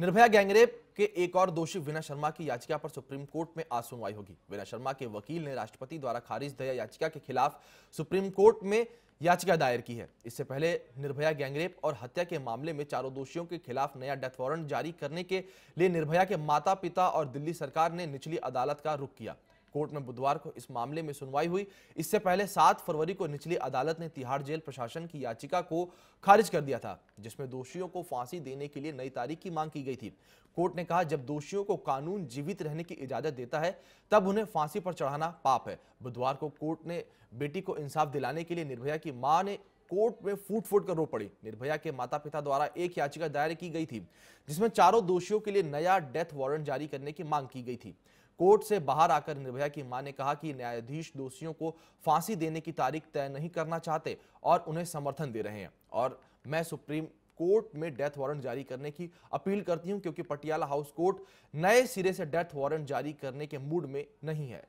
Nirbhaya gangrape के एक और दोषी विनय शर्मा की याचिका पर सुप्रीम कोर्ट में आज सुनवाई होगी विनय शर्मा के वकील ने राष्ट्रपति द्वारा खारिज दया याचिका के खिलाफ सुप्रीम कोर्ट में याचिका दायर की है इससे पहले निर्भया गैंगरेप और हत्या के मामले में चारों दोषियों के खिलाफ नया डेथ वारंट जारी करने के लिए निर्भया के माता पिता और दिल्ली सरकार ने निचली अदालत का रुख किया कोर्ट में बुधवार को इस मामले में सुनवाई हुई इससे पहले सात फरवरी को निचली अदालत ने तिहाड़ जेल प्रशासन की याचिका को खारिज कर दिया था जिसमें दोषियों को फांसी देने के लिए नई तारीख की मांग की गई थी कोर्ट ने कहा जब दोषियों को कानून जीवित रहने की इजाजत देता है तब उन्हें फांसी पर चढ़ाना पाप है बुधवार को कोर्ट ने बेटी को इंसाफ दिलाने के लिए निर्भया की मां ने कोर्ट में फूट फूट कर रो पड़ी निर्भया के माता पिता द्वारा एक याचिका दायर की गई थी जिसमें चारों दोषियों के लिए नया डेथ वारंट जारी करने की मांग की गई थी कोर्ट से बाहर आकर निर्भया की मां ने कहा कि न्यायाधीश दोषियों को फांसी देने की तारीख तय नहीं करना चाहते और उन्हें समर्थन दे रहे हैं और मैं सुप्रीम कोर्ट में डेथ वारंट जारी करने की अपील करती हूं क्योंकि पटियाला हाउस कोर्ट नए सिरे से डेथ वारंट जारी करने के मूड में नहीं है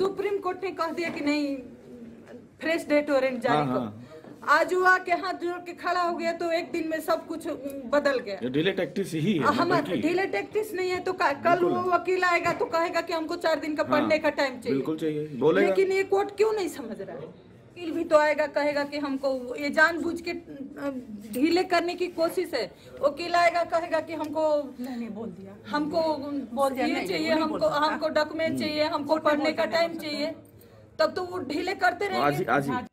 सुप्रीम कोर्ट ने कह दिया कि नहीं फ्रेश डेट वारंट जारी हाँ, हाँ। आज हुआ के हाथ जोड़ के खड़ा हो गया तो एक दिन में सब कुछ बदल गया डिले टैक्टिस ही है हमारे डिले टैक्टिस नहीं है तो कल वो वकील आएगा तो कहेगा कि हमको चार दिन का पढ़ने हाँ, का टाइम चाहिए बिल्कुल चाहिए लेकिन ये कोर्ट क्यों नहीं समझ रहा है वकील भी तो आएगा कहेगा कि हमको ये जान बुझ के ढीले करने की कोशिश है वकील आएगा कहेगा कि हमको नहीं बोल दिया हमको बोल दिया हम्म। चाहिए हमको हमको डॉक्यूमेंट चाहिए हमको पढ़ने का टाइम चाहिए तब तो वो ढीले करते रहेंगे